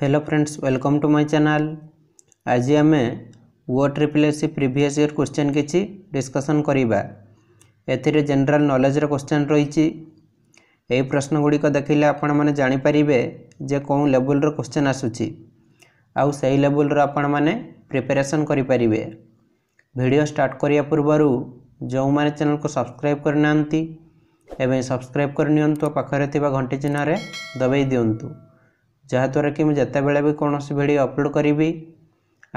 Hello friends welcome to my channel আজ আমি ও triple AC previous year question কিছু ডিসকসন করা এতে জেনারেল নলেজর কোশ্চেন রয়েছে এই প্রশ্নগুড়ি দেখলে আপন মানে জাঁপারে যে কেউ লেভেলর কোশ্চেন আসুচি আউ সেই লেভেলর আপন মানে প্রিপারেসন করে পারে ভিডিও স্টার্ট করা পূর্বর যে চ্যানেল সবসক্রাইব করে না এবে সবসক্রাইব করে নিপাখে ঘণ্টি চিহ্নরে দবাই দিও ଯାହାଦ୍ୱାରା କି ମୁଁ ଯେତେବେଳେ ବି କୌଣସି ଭିଡ଼ିଓ ଅପଲୋଡ଼ କରିବି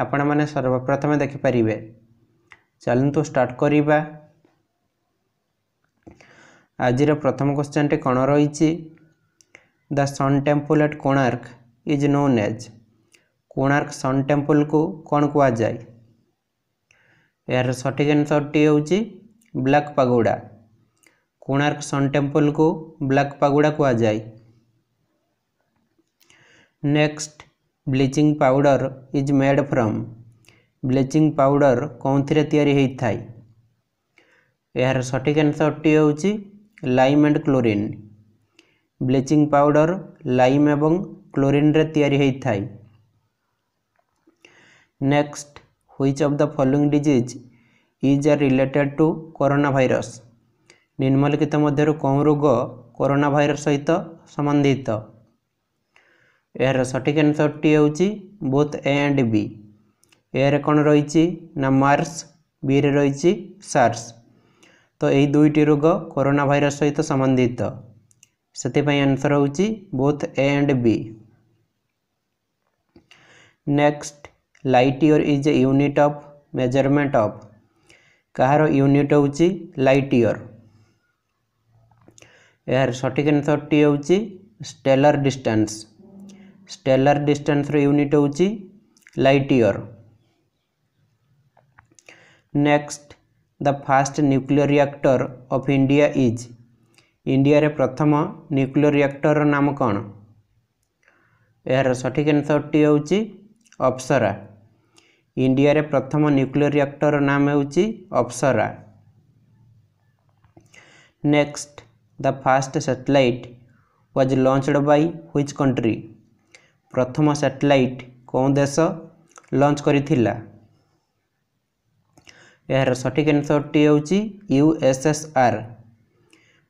ଆପଣମାନେ ସର୍ବପ୍ରଥମେ ଦେଖିପାରିବେ ଚାଲନ୍ତୁ ଷ୍ଟାର୍ଟ କରିବା ଆଜିର ପ୍ରଥମ କ୍ୱେଶ୍ଚନ୍ଟି କ'ଣ ରହିଛି the sun temple at Konark is known as Konark sun ଟେମ୍ପୁଲ୍କୁ କ'ଣ କୁହାଯାଏ ଏହାର ସଠିକ୍ ଆନ୍ସର୍ଟି ହେଉଛି ବ୍ଲାକ୍ ପାଗୁଡ଼ା କୋଣାର୍କ ସନ୍ ଟେମ୍ପୁଲ୍କୁ ବ୍ଲାକ୍ ପାଗୁଡ଼ା କୁହାଯାଏ next bleaching powder is made from bleaching powder କେଉଁଥିରେ ତିଆରି ହୋଇଥାଏ ଏହାର ସଠିକ୍ ଆନ୍ସରଟି ହେଉଛି lime and chlorine bleaching powder lime ଏବଂ କ୍ଲୋରିନ୍ରେ ତିଆରି ହୋଇଥାଏ next which of the following disease is are related to corona virus ନିମ୍ନଲିଖିତ ମଧ୍ୟରୁ କେଉଁ ରୋଗ କରୋନା ଭାଇରସ୍ ସହିତ ସମ୍ବନ୍ଧିତ ଏହାର ସଠିକ୍ ଆନ୍ସର୍ଟି ହେଉଛି ବୋଥ୍ ଏ ଆଣ୍ଡ ବି ଏରେ କ'ଣ ରହିଛି ନା ମାର୍ସ ବିରେ ରହିଛି ସାର୍ସ ତ ଏହି ଦୁଇଟି ରୋଗ କରୋନା ଭାଇରସ୍ ସହିତ ସମ୍ବନ୍ଧିତ ସେଥିପାଇଁ ଆନ୍ସର୍ ହେଉଛି both A and B next light year is a unit of measurement of କାହାର ୟୁନିଟ୍ ହେଉଛି ଲାଇଟ୍ ଇୟର୍ ଏହାର ସଠିକ୍ ଆନ୍ସର୍ଟି ହେଉଛି ଷ୍ଟେଲର୍ ଡିଷ୍ଟାନ୍ସ ଷ୍ଟେଲାର ଡିଷ୍ଟାନ୍ସର ୟୁନିଟ୍ ହେଉଛି light year next the first nuclear reactor of India is ଇଣ୍ଡିଆରେ ପ୍ରଥମ ନ୍ୟୁକ୍ଲିଅର ରିଆକ୍ଟରର ନାମ କ'ଣ ଏହାର ସଠିକ୍ ଆନ୍ସରଟି ହେଉଛି ଅପ୍ସରା ଇଣ୍ଡିଆରେ ପ୍ରଥମ ନ୍ୟୁକ୍ଲିଅର ରିଆକ୍ଟରର ନାମ ହେଉଛି Apsara next the first satellite was launched by which country ପ୍ରଥମ ସାଟେଲାଇଟ୍ କେଉଁ ଦେଶ ଲଞ୍ଚ କରିଥିଲା ଏହାର ସଠିକ୍ ଆନ୍ସରଟି ହେଉଛି ୟୁ ଏସ୍ ଏସ୍ ଆର୍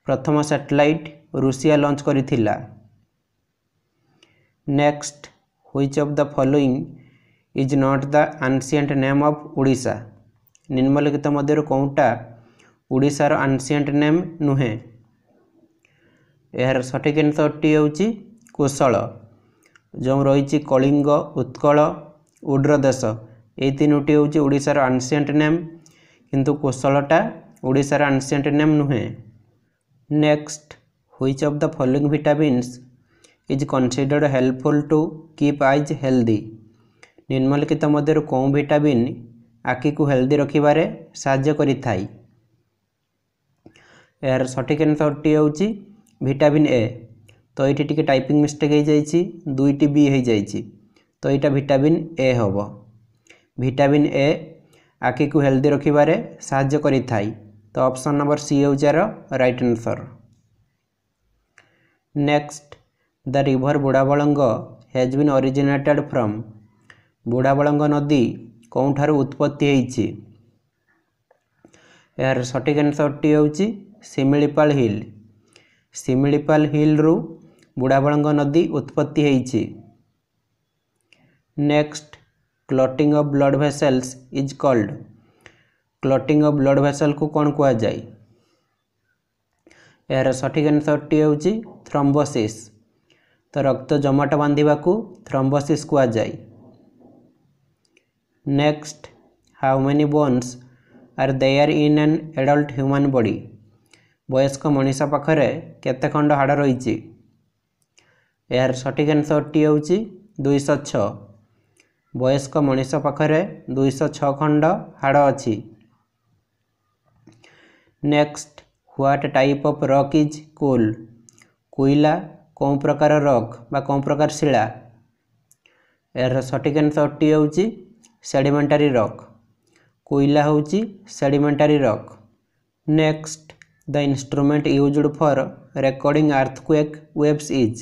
ପ୍ରଥମ ସାଟେଲାଇଟ୍ ରୁଷିଆ ଲଞ୍ଚ କରିଥିଲା next which of the following is not the ancient name of Odisha ନିମ୍ନଲିଖିତ ମଧ୍ୟରୁ କେଉଁଟା ଓଡ଼ିଶାର ଆନ୍ସିଏଣ୍ଟ ନେମ୍ ନୁହେଁ ଏହାର ସଠିକ୍ ଆନ୍ସରଟି ହେଉଛି କୁଶଳ ଯେଉଁ ରହିଛି କଳିଙ୍ଗ ଉତ୍କଳ ଉଡ୍ର ଦେଶ ଏଇ ତିନୋଟି ହେଉଛି ଓଡ଼ିଶାର ଆନସିଏଣ୍ଟ ନେମ୍ କିନ୍ତୁ କୋଶଳଟା ଓଡ଼ିଶାର ଆନସିଏଣ୍ଟ ନେମ୍ ନୁହେଁ next which of the following vitamins is considered helpful to keep eyes healthy ନିମ୍ନଲିଖିତ ମଧ୍ୟରୁ କେଉଁ ଭିଟାମିନ୍ ଆଖିକୁ ହେଲ୍ଦି ରଖିବାରେ ସାହାଯ୍ୟ କରିଥାଏ ଏହାର ସଠିକ୍ ଏନ୍ସରଟି ହେଉଛି ଭିଟାମିନ୍ ଏ তো ଏଇଠି ଟିକେ ଟାଇପିଂ ମିଷ୍ଟେକ୍ ହୋଇଯାଇଛି ଦୁଇଟି ବି ହୋଇଯାଇଛି ତ ଏଇଟା ଭିଟାମିନ୍ ଏ ହେବ ଭିଟାମିନ୍ ଏ ଆଖିକୁ ହେଲ୍ଦି ରଖିବାରେ ସାହାଯ୍ୟ କରିଥାଏ ତ ଅପସନ୍ ନମ୍ବର ସି ହେଉଛି ଏହାର right answer next the river Budhabalanga has been originated from Budhabalanga ନଦୀ କେଉଁଠାରୁ ଉତ୍ପତ୍ତି ହେଇଛି ଏହାର ସଠିକ୍ ଆନ୍ସର୍ଟି ହେଉଛି ଶିମିଳିପାଳ ହିଲ୍ ଶିମିଳିପାଲ ହିଲ୍ରୁ ବୁଢ଼ାବଳଙ୍ଗ ନଦୀ ଉତ୍ପତ୍ତି ହୋଇଛି next clotting of blood vessels is called clotting of blood ଭେସେଲ୍କୁ କ'ଣ କୁହାଯାଏ ଏହାର ସଠିକ୍ ଆନ୍ସର୍ଟି ହେଉଛି ଥ୍ରମ୍ବୋସିସ୍ ତ ରକ୍ତ ଜମାଟ ବାନ୍ଧିବାକୁ ଥ୍ରମ୍ବୋସିସ୍ କୁହାଯାଏ next how many bones are there in an adult human body ବୟସ୍କ ମଣିଷ ପାଖରେ କେତେ ଖଣ୍ଡ ହାଡ଼ ରହିଛି ଏହାର ସଠିକ୍ ଆନ୍ସରଟି ହେଉଛି ଦୁଇଶହ ଛଅ ବୟସ୍କ ମଣିଷ ପାଖରେ ଦୁଇଶହ ଛଅ ଖଣ୍ଡ ହାଡ଼ ଅଛି next what type of rock is coal କୋଇଲା କେଉଁ ପ୍ରକାର ରକ୍ ବା କେଉଁ ପ୍ରକାର ଶିଳା ଏହାର ସଠିକ୍ ଆନ୍ସରଟି ହେଉଛି ସେଡ଼ିମେଣ୍ଟାରୀ ରକ୍ କୋଇଲା ହେଉଛି sedimentary rock next the instrument used for recording earthquake waves is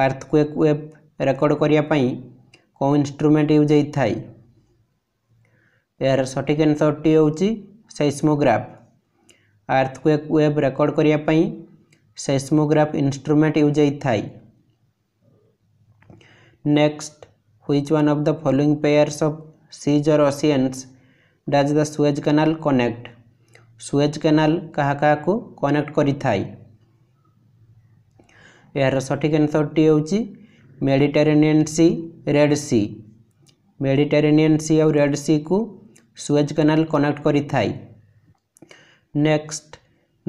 earthquake wave record କରିବା ପାଇଁ କେଉଁ ଇନ୍ଷ୍ଟ୍ରୁମେଣ୍ଟ ୟୁଜ୍ ହେଇଥାଏ ଏହାର ସଠିକ୍ ଆନ୍ସରଟି ହେଉଛି ସେଇସ୍ମୋଗ୍ରାଫ୍ ଆର୍ଥକ୍ୱେକ୍ ୱେବ୍ ରେକର୍ଡ଼ କରିବା ପାଇଁ ସେଇସ୍ମୋଗ୍ରାଫ୍ ଇନ୍ଷ୍ଟ୍ରୁମେଣ୍ଟ ୟୁଜ୍ ହେଇଥାଏ next which one of the following pairs of seas or oceans does the Suez canal connect Suez canal କାହା କାହାକୁ କନେକ୍ଟ କରିଥାଏ ଏହାର ସଠିକ୍ ଆନ୍ସରଟି ହେଉଛି Mediterranean sea red sea Mediterranean sea ଆଉ ରେଡ଼୍ ସିକୁ ସୁଏଜ୍ କେନାଲ କନେକ୍ଟ କରିଥାଏ next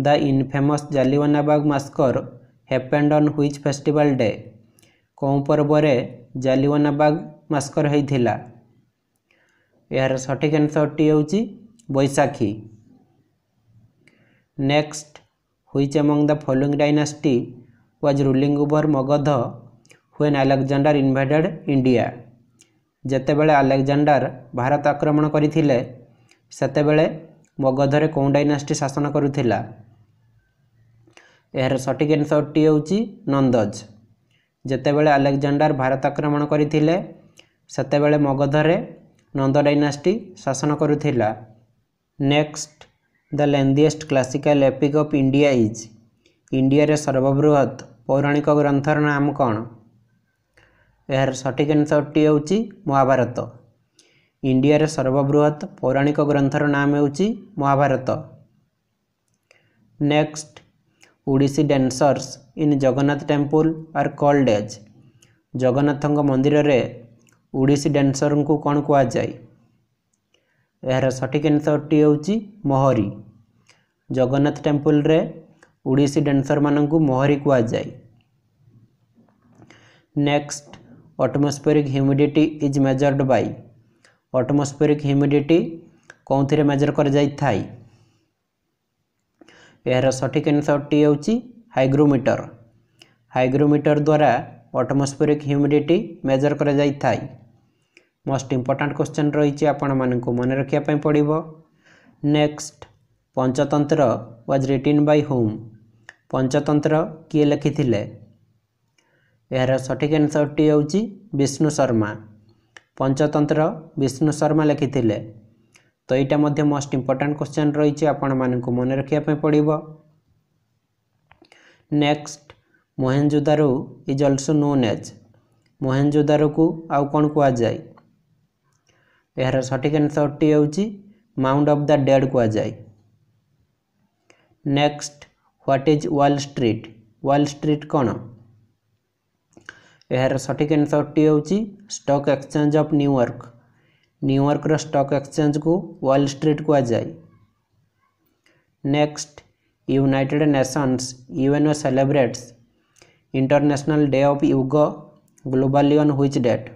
the infamous Jallianwala Bagh massacre happened on which festival day କେଉଁ ପର୍ବରେ ଜାଲିୱାନାବାଗ ମାସ୍କର ହୋଇଥିଲା ଏହାର ସଠିକ୍ ଆନ୍ସରଟି ହେଉଛି Baisakhi next which among the following dynasty was ruling over Magadha when Alexander invaded India ଯେତେବେଳେ ଆଲେକ୍ଜାଣ୍ଡାର ଭାରତ ଆକ୍ରମଣ କରିଥିଲେ ସେତେବେଳେ ମଗଧରେ କେଉଁ ଡାଇନାଷ୍ଟି ଶାସନ କରୁଥିଲା ଏହାର ସଠିକ୍ ଆନ୍ସରଟି ହେଉଛି ନନ୍ଦଜ ଯେତେବେଳେ ଆଲେକ୍ଜାଣ୍ଡାର ଭାରତ ଆକ୍ରମଣ କରିଥିଲେ ସେତେବେଳେ ମଗଧରେ ନନ୍ଦ ଡାଇନାଷ୍ଟି ଶାସନ କରୁଥିଲା next the lengthiest classical epic of India is ଇଣ୍ଡିଆରେ ସର୍ବବୃହତ୍ ପୌରାଣିକ ଗ୍ରନ୍ଥର ନାମ କ'ଣ ଏହାର ସଠିକ୍ ଆନ୍ସରଟି ହେଉଛି ମହାଭାରତ ଇଣ୍ଡିଆରେ ସର୍ବବୃହତ୍ ପୌରାଣିକ ଗ୍ରନ୍ଥର ନାମ ହେଉଛି Mahabharata next Odissi dancers in Jagannath temple are called as ଜଗନ୍ନାଥଙ୍କ ମନ୍ଦିରରେ ଓଡ଼ିଶୀ ଡ୍ୟାନ୍ସର୍ଙ୍କୁ କ'ଣ କୁହାଯାଏ ଏହାର ସଠିକ୍ ଆନ୍ସରଟି ହେଉଛି ମହରୀ ଜଗନ୍ନାଥ ଟେମ୍ପୁଲ୍ରେ ଓଡ଼ିଶୀ ଡ୍ୟାନ୍ସରମାନଙ୍କୁ ମହରୀ କୁହାଯାଏ next atmospheric humidity is measured by atmospheric humidity କେଉଁଥିରେ ମେଜର୍ କରାଯାଇଥାଏ ଏହାର ସଠିକ୍ ଆନ୍ସରଟି ହେଉଛି ହାଇଗ୍ରୋମିଟର ହାଇଗ୍ରୋମିଟର ଦ୍ୱାରା ଅଟମୋସ୍ଫିୟରିକ ହ୍ୟୁମିଡ଼ିଟି ମେଜର୍ କରାଯାଇଥାଏ ମୋଷ୍ଟ ଇମ୍ପୋର୍ଟାଣ୍ଟ କ୍ୱେଶ୍ଚନ୍ ରହିଛି ଆପଣମାନଙ୍କୁ ମନେ ରଖିବା ପାଇଁ ପଡ଼ିବ next Panchatantra was written by whom Panchatantra କିଏ ଲେଖିଥିଲେ ଏହାର ସଠିକ୍ ଆନ୍ସରଟି ହେଉଛି ବିଷ୍ଣୁ ଶର୍ମା ପଞ୍ଚତନ୍ତ୍ର ବିଷ୍ଣୁ ଶର୍ମା ଲେଖିଥିଲେ ତ ଏଇଟା ମଧ୍ୟ ମୋଷ୍ଟ ଇମ୍ପୋର୍ଟାଣ୍ଟ କ୍ୱେଶ୍ଚନ୍ ରହିଛି ଆପଣମାନଙ୍କୁ ମନେ ରଖିବା ପାଇଁ ପଡ଼ିବ next Mohenjodaro is also known as ମୋହେଞ୍ଜୁଦାରୁକୁ ଆଉ କ'ଣ କୁହାଯାଏ ଏହାର ସଠିକ୍ ଆନ୍ସରଟି ହେଉଛି ମାଉଣ୍ଟ ଅଫ୍ ଦ ଡେଡ଼୍ କୁହାଯାଏ next what is wall street wall street कौन यार सठिक एनसर टी हूँ stock exchange of New York New York stock exchange को व्वाल स्ट्रीट कह जाए next United Nations UNO celebrates international day of yoga globally on which date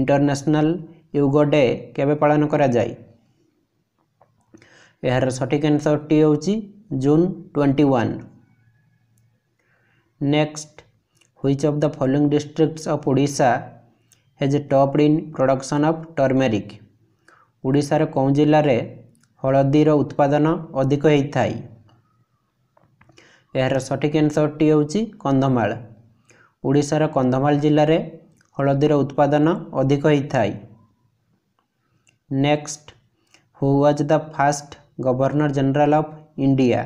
international yoga day के पालन कराए यार सठिक आंसर टी हूँ June twenty one next which of the following districts of Odisha has top in production of turmeric ओडार कौ जिले हलदीर उत्पादन अधिक होता यार सठिक एनसर टी कंधमाल ओडार कंधमाल जिले में हलदीर उत्पादन अधिक होता next who was the first governor general of India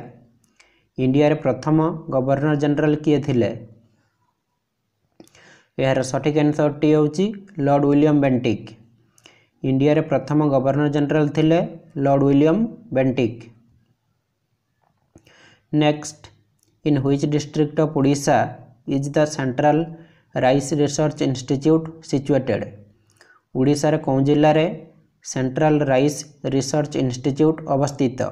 ଇଣ୍ଡିଆରେ ପ୍ରଥମ ଗଭର୍ଣ୍ଣର ଜେନେରାଲ କିଏ ଥିଲେ ଏହାର ସଠିକ୍ ଆନ୍ସରଟି ହେଉଛି ଲର୍ଡ ୱିଲିୟମ୍ ବେଣ୍ଟିକ୍ ଇଣ୍ଡିଆରେ ପ୍ରଥମ ଗଭର୍ଣ୍ଣର ଜେନେରାଲ ଥିଲେ lord William Bentinck next in which district of Odisha is the central rice research institute situated ଓଡ଼ିଶାର କେଉଁ ଜିଲ୍ଲାରେ ସେଣ୍ଟ୍ରାଲ ରାଇସ୍ ରିସର୍ଚ୍ଚ ଇନଷ୍ଟିଚ୍ୟୁଟ୍ ଅବସ୍ଥିତ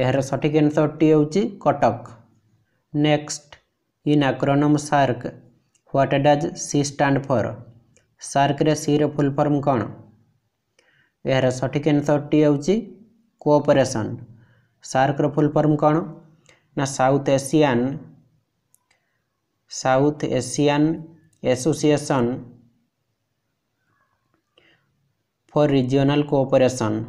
ଏହାର ସଠିକ୍ ଆନ୍ସର୍ଟି ହେଉଛି Cuttack next in acronym SAARC what does C stand for ସାର୍କରେ ସିର ଫୁଲ୍ ଫର୍ମ କ'ଣ ଏହାର ସଠିକ୍ ଆନ୍ସର୍ଟି ହେଉଛି କୋଅପରେସନ୍ ସାର୍କର ଫୁଲ୍ ଫର୍ମ କ'ଣ ନା South Asian South Asian association for regional cooperation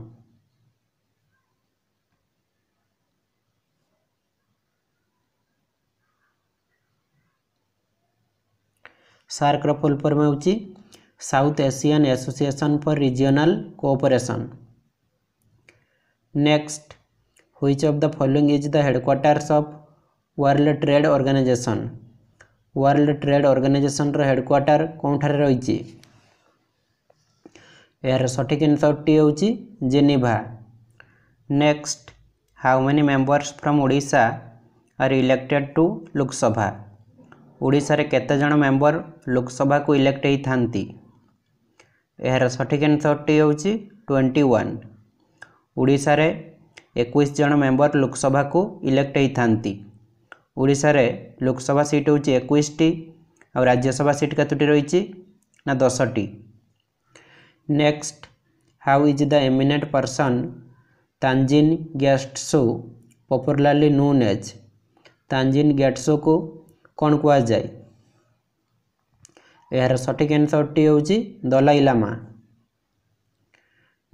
SAARC full form South Asian association for regional cooperation next which of the following is the headquarters of World Trade Organization World Trade Organization headquarter ठारे रही यार सठिक answer टी Geneva next how many members from Odisha are elected to Lok Sabha ଓଡ଼ିଶାରେ କେତେଜଣ member ଲୋକସଭାକୁ elect ହୋଇଥାନ୍ତି ଏହାର ସଠିକ୍ ଆନ୍ସର୍ଟି ହେଉଛି ଟ୍ୱେଣ୍ଟି ୱାନ୍ ଓଡ଼ିଶାରେ ଏକୋଇଶ ଜଣ ମେମ୍ବର ଲୋକସଭାକୁ ଇଲେକ୍ଟ ହୋଇଥାନ୍ତି ଓଡ଼ିଶାରେ ଲୋକସଭା ସିଟ୍ ହେଉଛି ଏକୋଇଶଟି ଆଉ ରାଜ୍ୟସଭା ସିଟ୍ କେତୋଟି ରହିଛି ନା ଦଶଟି next how is the eminent person Tenzin Gyatso popularly known as Tenzin ଗ୍ୟାଟ୍ସୁକୁ କ'ଣ କୁହାଯାଏ ଏହାର ସଠିକ୍ ଆନ୍ସରଟି ହେଉଛି Dalai Lama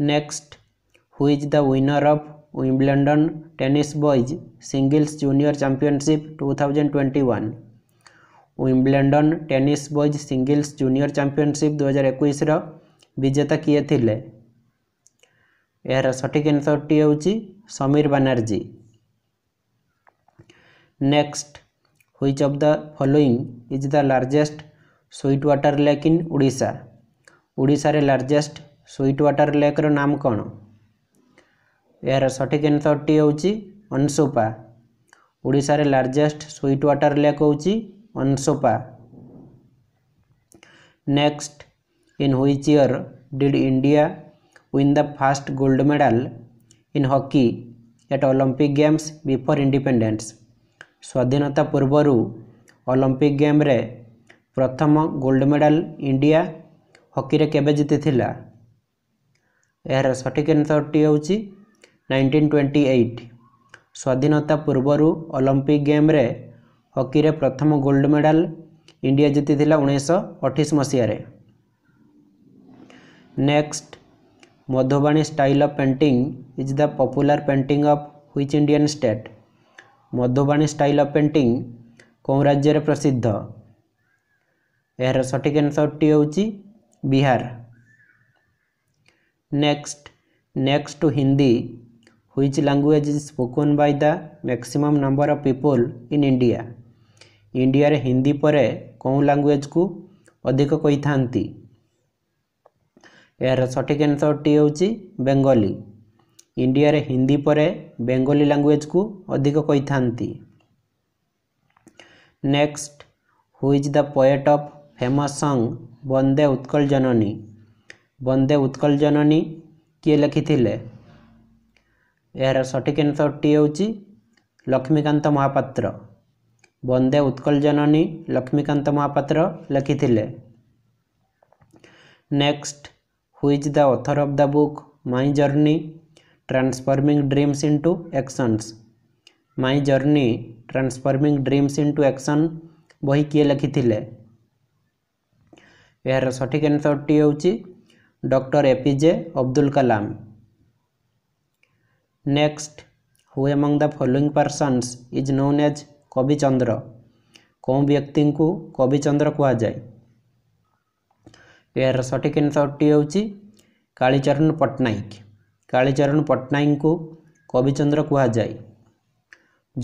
next who is the winner of Wimbledon tennis boys singles junior championship two thousand twenty one Wimbledon tennis boys singles junior championship ଦୁଇହଜାର ଏକୋଇଶର ବିଜେତା କିଏ ଥିଲେ ଏହାର ସଠିକ୍ ଆନ୍ସରଟି ହେଉଛି Samir Banerjee next who is of the following is the largest sweet water lake in Voda ओडार largest sweet water लेक्र नाम कौन यार सठिक एनसर टी हूँ अंशुपा ओडार लार्जेस्ट स्वीट व्टर लेक हूँ Anshupa next in which year did India win the first gold medal in hockey at Olympic games before independence ସ୍ୱାଧୀନତା ପୂର୍ବରୁ ଅଲମ୍ପିକ୍ ଗେମ୍ରେ ପ୍ରଥମ ଗୋଲ୍ଡ ମେଡ଼ାଲ ଇଣ୍ଡିଆ ହକିରେ କେବେ ଜିତିଥିଲା ଏହାର ସଠିକ୍ ଆନ୍ସରଟି ହେଉଛି ନାଇଣ୍ଟିନ୍ ଟ୍ୱେଣ୍ଟି ଏଇଟ୍ ସ୍ୱାଧୀନତା ପୂର୍ବରୁ ଅଲମ୍ପିକ୍ ଗେମ୍ରେ ହକିରେ ପ୍ରଥମ ଗୋଲ୍ଡ ମେଡ଼ାଲ ଇଣ୍ଡିଆ ଜିତିଥିଲା ଉଣେଇଶହ ଅଠେଇଶ ମସିହାରେ next Madhubani style of painting is the popular painting of which Indian state Madhubani style of painting କେଉଁ ରାଜ୍ୟରେ ପ୍ରସିଦ୍ଧ ଏହାର ସଠିକ୍ ଆନ୍ସରଟି ହେଉଛି Bihar next next to Hindi which language is spoken by the maximum number of people in India ଇଣ୍ଡିଆରେ ହିନ୍ଦୀ ପରେ କେଉଁ ଲାଙ୍ଗୁଏଜ୍କୁ ଅଧିକ କହିଥାନ୍ତି ଏହାର ସଠିକ୍ ଆନ୍ସରଟି ହେଉଛି ବେଙ୍ଗଲୀ ଇଣ୍ଡିଆରେ ହିନ୍ଦୀ ପରେ ବେଙ୍ଗଲୀ ଲାଙ୍ଗୁଏଜ୍କୁ ଅଧିକ କହିଥାନ୍ତି next who is the poet of famous song Bande Utkal Janani Bande Utkal Janani କିଏ ଲେଖିଥିଲେ ଏହାର ସଠିକ୍ ଆନ୍ସରଟି ହେଉଛି ଲକ୍ଷ୍ମୀକାନ୍ତ ମହାପାତ୍ର ବନ୍ଦେ ଉତ୍କଳ ଜନନୀ ଲକ୍ଷ୍ମୀକାନ୍ତ ମହାପାତ୍ର ଲେଖିଥିଲେ next who is the author of the book my journey transforming dreams into actions my journey transforming dreams into action बही किए लिखी थे यार सठिक एनसर टी हूँ doctor A P J Abdul Kalam next who among the following persons is known as Kavichandra कौ व्यक्ति को कविचंद्र कह जाए यार सठिक एनसर टी हूँ कालीचरण पट्टनायक କାଳିଚରଣ ପଟ୍ଟନାୟକଙ୍କୁ କବିଚନ୍ଦ୍ର କୁହାଯାଏ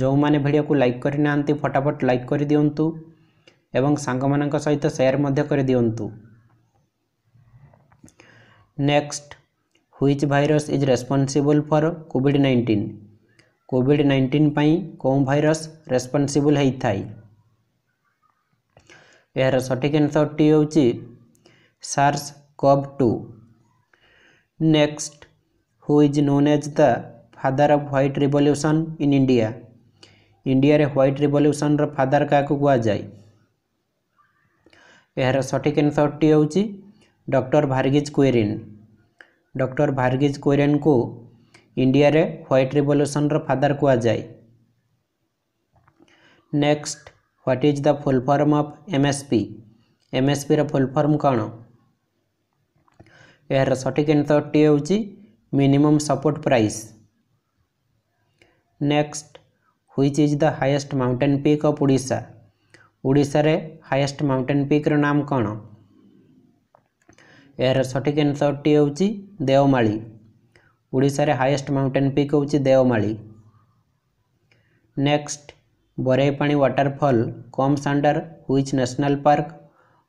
ଯେଉଁମାନେ ଭିଡ଼ିଓକୁ ଲାଇକ୍ କରିନାହାନ୍ତି ଫଟାଫଟ ଲାଇକ୍ କରିଦିଅନ୍ତୁ ଏବଂ ସାଙ୍ଗମାନଙ୍କ ସହିତ ସେୟାର ମଧ୍ୟ କରିଦିଅନ୍ତୁ next which virus is responsible for COVID nineteen COVID nineteen ପାଇଁ କେଉଁ ଭାଇରସ୍ ରେସ୍ପନ୍ସିବୁଲ୍ ହୋଇଥାଏ ଏହାର ସଠିକ୍ ଆନ୍ସର୍ଟି ହେଉଛି SARS CoV two next who is known as the father of white revolution in India ইন্ডিয়ারে হোয়াইট রিভଲ୍ୟୁସନ୍ର ফাদার কাহাକୁ କୁହାଯାଏ ଏହାର ସଠିକ୍ ଆନ୍ସର୍ଟି ହେଉଛି ଡକ୍ଟର ଭାର୍ଗିଜ କୁଏରିନ୍ ଡକ୍ଟର ଭାର୍ଗିଜ କୁଏରିନ୍ଙ୍କୁ ଇଣ୍ଡିଆରେ ହ୍ୱାଇଟ୍ ରିଭଲ୍ୟୁସନ୍ର ଫାଦର କୁହାଯାଏ next what is the full form of MSP ଏମ୍ଏସ୍ପିର ଫୁଲ୍ ଫର୍ମ କ'ଣ ଏହାର ସଠିକ୍ ଆନ୍ସର୍ଟି ହେଉଛି minimum support price next which is the highest mountain peak of odisha odisha re highest mountain peak ro naam kon ଏହାର ସଠିକ୍ ଆନ୍ସର୍ଟି ହେଉଛି ଦେଓମାଳି ଓଡ଼ିଶାରେ ହାଇଏଷ୍ଟ ମାଉଣ୍ଟେନ୍ ପିକ୍ ହେଉଛି Deomali next Barehipani waterfall comes under which national park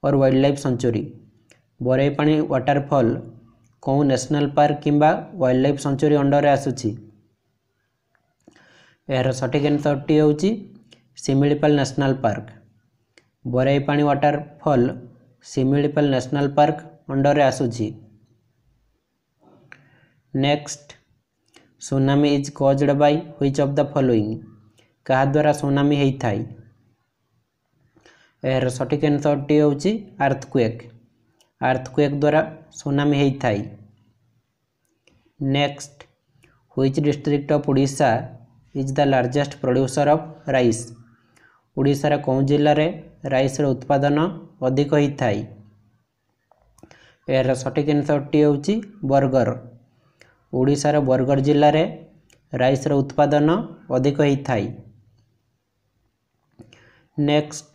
or wildlife sanctuary Barehipani waterfall କେଉଁ national park କିମ୍ବା wildlife sanctuary ଅଣ୍ଡରରେ ଆସୁଛି ଏହାର ସଠିକ୍ ଆନ୍ସର୍ଟି ହେଉଛି Similipal national park Barehipani waterfall Similipal national park ଅଣ୍ଡରରେ ଆସୁଛି next tsunami is caused by which of the following କାହା ଦ୍ୱାରା ସୁନାମି ହୋଇଥାଏ ଏହାର ସଠିକ୍ ଆନ୍ସର୍ଟି ହେଉଛି ଆର୍ଥକ୍ୱେକ୍ ଆର୍ଥକ୍ୱେକ୍ ଦ୍ୱାରା ସୁନାମି ହୋଇଥାଏ next which district of Odisha is the largest producer of rice ଓଡ଼ିଶାର କେଉଁ ଜିଲ୍ଲାରେ ରାଇସ୍ର ଉତ୍ପାଦନ ଅଧିକ ହୋଇଥାଏ ଏହାର ସଠିକ୍ ଜିନିଷଟି ହେଉଛି ବର୍ଗର୍ ଓଡ଼ିଶାର ବରଗଡ଼ ଜିଲ୍ଲାରେ ରାଇସ୍ର ଉତ୍ପାଦନ ଅଧିକ ହୋଇଥାଏ next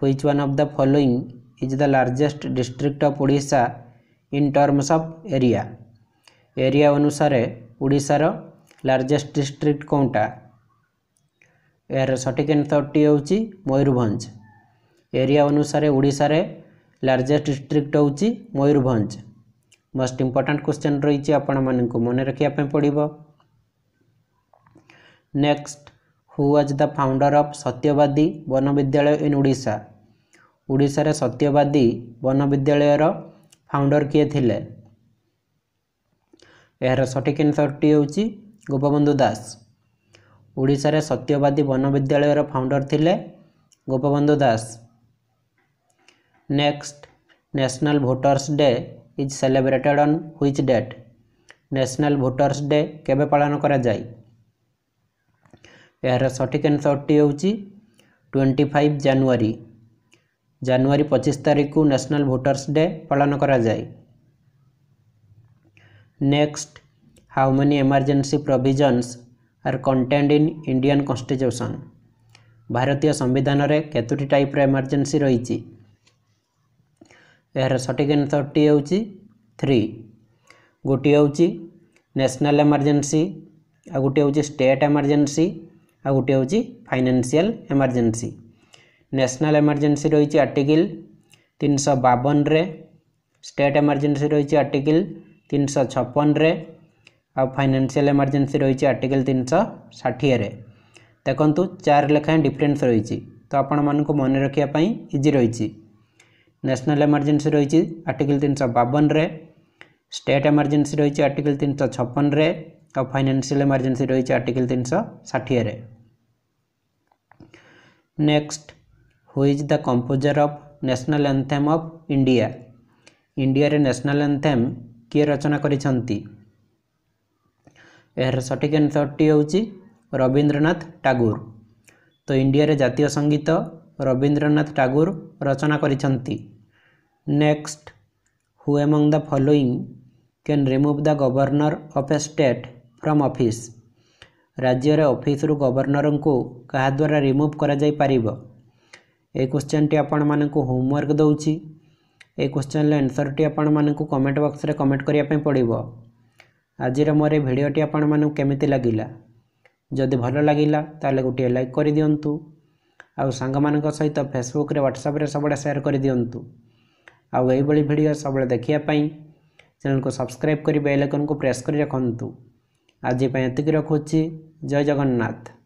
which one of the following is the largest district of Odisha in terms of area. Area anusare Odisha ra largest district kaunta. ଏହାର ସଠିକ୍ ଏନ୍ସରଟି ହେଉଛି ମୟୂରଭଞ୍ଜ ଏରିଆ ଅନୁସାରେ ଓଡ଼ିଶାରେ ଲାର୍ଜେଷ୍ଟ ଡିଷ୍ଟ୍ରିକ୍ଟ ହେଉଛି ମୟୂରଭଞ୍ଜ ମୋଷ୍ଟ ଇମ୍ପୋର୍ଟାଣ୍ଟ କ୍ୱେଶ୍ଚନ୍ ରହିଛି ଆପଣମାନଙ୍କୁ ମନେ ରଖିବା ପାଇଁ ପଡ଼ିବ next who was the founder of Satyabadi Bana Vidyalaya in Odisha ଓଡ଼ିଶାରେ ସତ୍ୟବାଦୀ ବନ ବିଦ୍ୟାଳୟର ଫାଉଣ୍ଡର କିଏ ଥିଲେ ଏହାର ସଠିକ୍ ଆନ୍ସରଟି ହେଉଛି ଗୋପବନ୍ଧୁ ଦାସ ଓଡ଼ିଶାରେ ସତ୍ୟବାଦୀ ବନ ବିଦ୍ୟାଳୟର ଫାଉଣ୍ଡର ଥିଲେ Gopabandhu Das next national voters day is celebrated on which date national voters day କେବେ ପାଳନ କରାଯାଏ ଏହାର ସଠିକ୍ ଆନ୍ସରଟି ହେଉଛି ଟ୍ୱେଣ୍ଟି ଫାଇଭ୍ ଜାନୁଆରୀ ଜାନୁଆରୀ ପଚିଶ ତାରିଖକୁ ନ୍ୟାସନାଲ୍ ଭୋଟର୍ସ ଡେ ପାଳନ କରାଯାଏ next how many emergency provisions are content in Indian constitution ଭାରତୀୟ ସମ୍ବିଧାନରେ କେତୋଟି ଟାଇପ୍ର ଏମର୍ଜେନ୍ସି ରହିଛି ଏହାର ସଠିକ୍ ଆନ୍ସର୍ଟି ହେଉଛି ଥ୍ରୀ ଗୋଟିଏ ହେଉଛି ନ୍ୟାସନାଲ୍ ଏମର୍ଜେନ୍ସି ଆଉ ଗୋଟିଏ ହେଉଛି ଷ୍ଟେଟ୍ ଏମର୍ଜେନ୍ସି ଆଉ ଗୋଟିଏ ହେଉଛି ଫାଇନାନ୍ସିଆଲ୍ ଏମର୍ଜେନ୍ସି ନ୍ୟାସନାଲ୍ ଏମର୍ଜେନ୍ସି ରହିଛି ଆର୍ଟିକିଲ୍ ତିନିଶହ ବାବନରେ ଷ୍ଟେଟ୍ ଏମର୍ଜେନ୍ସି ରହିଛି ଆର୍ଟିକିଲ୍ ତିନିଶହ ଛପନରେ ଆଉ ଫାଇନାନ୍ସିଆଲ୍ ଏମର୍ଜେନ୍ସି ରହିଛି ଆର୍ଟିକିଲ୍ ତିନିଶହ ଷାଠିଏରେ ଦେଖନ୍ତୁ ଚାରି ଲେଖାଏଁ ଡିଫରେନ୍ସ ରହିଛି ତ ଆପଣମାନଙ୍କୁ ମନେ ରଖିବା ପାଇଁ ଇଜି ରହିଛି ନ୍ୟାସନାଲ୍ ଏମର୍ଜେନ୍ସି ରହିଛି ଆର୍ଟିକିଲ୍ ତିନିଶହ ବାବନରେ ଷ୍ଟେଟ୍ ଏମର୍ଜେନ୍ସି ରହିଛି ଆର୍ଟିକିଲ୍ ତିନିଶହ ଛପନରେ ଆଉ ଫାଇନାନ୍ସିଆଲ୍ ଏମର୍ଜେନ୍ସି ରହିଛି ଆର୍ଟିକିଲ୍ ତିନିଶହ ଷାଠିଏରେ next who is the composer of national anthem of India ଇଣ୍ଡିଆରେ ନ୍ୟାସନାଲ୍ ଆନ୍ଥେମ୍ କିଏ ରଚନା କରିଛନ୍ତି ଏହାର ସଠିକ୍ ଆନ୍ସର୍ଟି ହେଉଛି ରବୀନ୍ଦ୍ରନାଥ ଟାଗୋର ତ ଇଣ୍ଡିଆରେ ଜାତୀୟ ସଙ୍ଗୀତ ରବୀନ୍ଦ୍ରନାଥ ଟାଗୋର ରଚନା କରିଛନ୍ତି next who among the following can remove the governor of a state from office ରାଜ୍ୟରେ ଅଫିସରୁ ଗଭର୍ଣ୍ଣରଙ୍କୁ କାହା ଦ୍ୱାରା ରିମୁଭ୍ କରାଯାଇପାରିବ ଏ କ୍ୱେଶ୍ଚନ୍ଟି ଆପଣମାନଙ୍କୁ ହୋମୱାର୍କ ଦେଉଛି ଏ କ୍ୱେଶ୍ଚନ୍ର ଏନ୍ସର୍ଟି ଆପଣମାନଙ୍କୁ କମେଣ୍ଟ ବକ୍ସରେ କମେଣ୍ଟ କରିବା ପାଇଁ ପଡ଼ିବ ଆଜିର ମୋର ଏ ଭିଡ଼ିଓଟି ଆପଣମାନଙ୍କୁ କେମିତି ଲାଗିଲା ଯଦି ଭଲ ଲାଗିଲା ତାହେଲେ ଗୋଟିଏ ଲାଇକ୍ କରିଦିଅନ୍ତୁ ଆଉ ସାଙ୍ଗମାନଙ୍କ ସହିତ ଫେସବୁକ୍ରେ ହ୍ୱାଟ୍ସଆପ୍ରେ ସବୁବେଳେ ସେୟାର କରିଦିଅନ୍ତୁ ଆଉ ଏହିଭଳି ଭିଡ଼ିଓ ସବୁବେଳେ ଦେଖିବା ପାଇଁ ଚ୍ୟାନେଲକୁ ସବସ୍କ୍ରାଇବ୍ କରି ବେଲ୍ ଆଇକନ୍କୁ ପ୍ରେସ୍ କରି ରଖନ୍ତୁ ଆଜି ପାଇଁ ଏତିକି ରଖୁଛି ଜୟ ଜଗନ୍ନାଥ